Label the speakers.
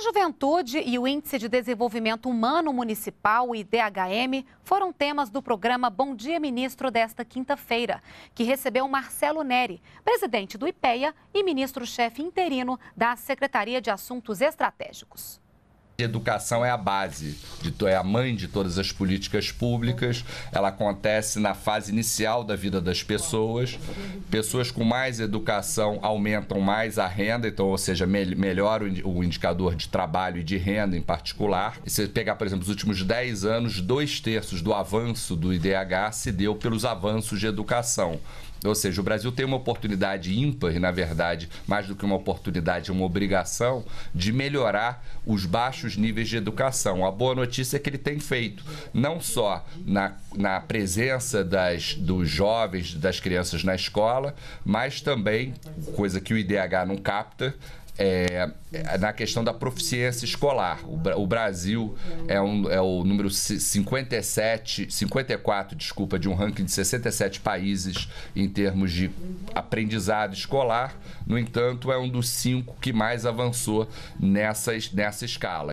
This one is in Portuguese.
Speaker 1: A juventude e o Índice de Desenvolvimento Humano Municipal, IDHM, foram temas do programa Bom Dia Ministro desta quinta-feira, que recebeu Marcelo Neri, presidente do IPEA e ministro-chefe interino da Secretaria de Assuntos Estratégicos.
Speaker 2: Educação é a base, de, é a mãe de todas as políticas públicas. Ela acontece na fase inicial da vida das pessoas. Pessoas com mais educação aumentam mais a renda, então, ou seja, me melhora o indicador de trabalho e de renda em particular. E se você pegar, por exemplo, os últimos 10 anos, dois terços do avanço do IDH se deu pelos avanços de educação. Ou seja, o Brasil tem uma oportunidade ímpar, e na verdade, mais do que uma oportunidade, é uma obrigação de melhorar os baixos outros níveis de educação. A boa notícia é que ele tem feito, não só na, na presença das, dos jovens, das crianças na escola, mas também, coisa que o IDH não capta, é, é, na questão da proficiência escolar. O, o Brasil é, um, é, o número 57, 54, desculpa, de um ranking de 67 países em termos de aprendizado escolar. No entanto, é um dos cinco que mais avançou nessas, nessa escala.